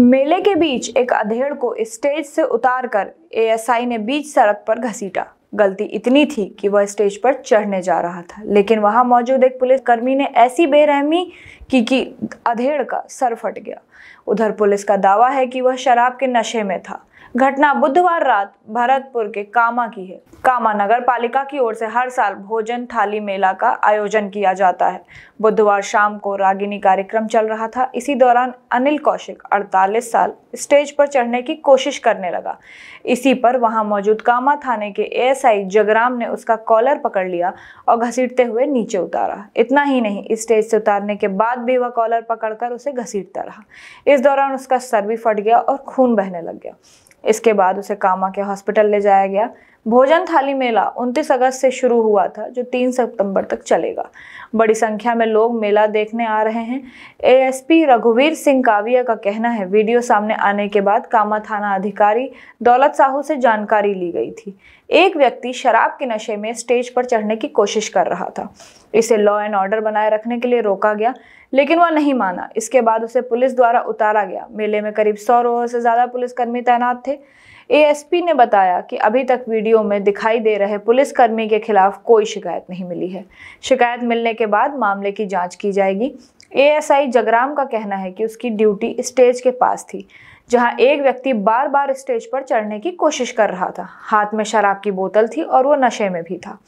मेले के बीच एक अधेड़ को स्टेज से उतारकर एएसआई ने बीच सड़क पर घसीटा गलती इतनी थी कि वह स्टेज पर चढ़ने जा रहा था लेकिन वहां मौजूद एक पुलिसकर्मी ने ऐसी बेरहमी की कि अधेड़ का सर फट गया उधर पुलिस का दावा है कि वह शराब के नशे में था घटना बुधवार रात भरतपुर के कामा की है कामा नगर पालिका की ओर से हर साल भोजन थाली मेला का आयोजन किया जाता है बुधवार शाम को रागिनी कार्यक्रम चल रहा था इसी दौरान अनिल कौशिक 48 साल स्टेज पर चढ़ने की कोशिश करने लगा इसी पर वहां मौजूद कामा थाने के एएसआई जगराम ने उसका कॉलर पकड़ लिया और घसीटते हुए नीचे उतारा इतना ही नहीं स्टेज से उतारने के बाद भी वह कॉलर पकड़कर उसे घसीटता रहा इस दौरान उसका सर भी फट गया और खून बहने लग गया इसके बाद उसे कामा के हॉस्पिटल ले जाया गया भोजन थाली मेला 29 अगस्त से शुरू हुआ था जो 3 सितंबर तक चलेगा बड़ी संख्या में लोग मेला देखने आ रहे हैं एएसपी रघुवीर सिंह काविया का कहना है वीडियो सामने आने के बाद कामा थाना अधिकारी दौलत साहू से जानकारी ली गई थी एक व्यक्ति शराब के नशे में स्टेज पर चढ़ने की कोशिश कर रहा था इसे लॉ एंड ऑर्डर बनाए रखने के लिए रोका गया लेकिन वह नहीं माना इसके बाद उसे पुलिस द्वारा उतारा गया मेले में करीब सौ रोह से ज़्यादा पुलिसकर्मी तैनात थे एएसपी ने बताया कि अभी तक वीडियो में दिखाई दे रहे पुलिसकर्मी के खिलाफ कोई शिकायत नहीं मिली है शिकायत मिलने के बाद मामले की जाँच की जाएगी एएसआई जगराम का कहना है कि उसकी ड्यूटी स्टेज के पास थी जहां एक व्यक्ति बार बार स्टेज पर चढ़ने की कोशिश कर रहा था हाथ में शराब की बोतल थी और वो नशे में भी था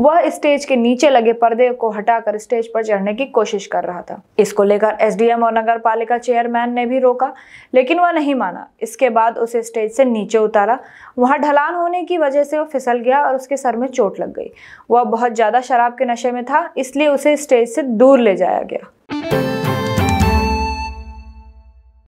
वह स्टेज के नीचे लगे पर्दे को हटाकर स्टेज पर चढ़ने की कोशिश कर रहा था इसको लेकर एसडीएम और नगर पालिका चेयरमैन ने भी रोका लेकिन वह नहीं माना इसके बाद उसे स्टेज से नीचे उतारा वहां ढलान होने की वजह से वह फिसल गया और उसके सर में चोट लग गई वह बहुत ज़्यादा शराब के नशे में था इसलिए उसे स्टेज से दूर ले जाया गया